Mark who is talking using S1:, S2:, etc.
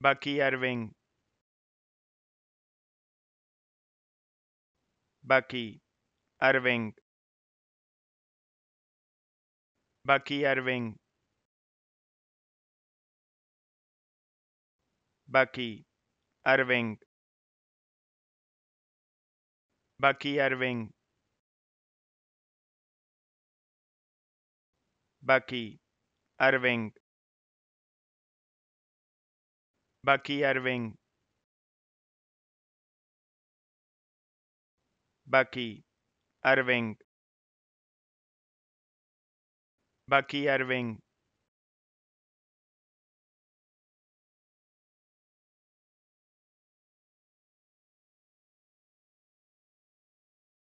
S1: Bucky Irving. Bucky Irving. Bucky Irving. Bucky Irving. Bucky Irving. Bucky Irving. Bucky Irving. Bucky Irving. Bucky Irving.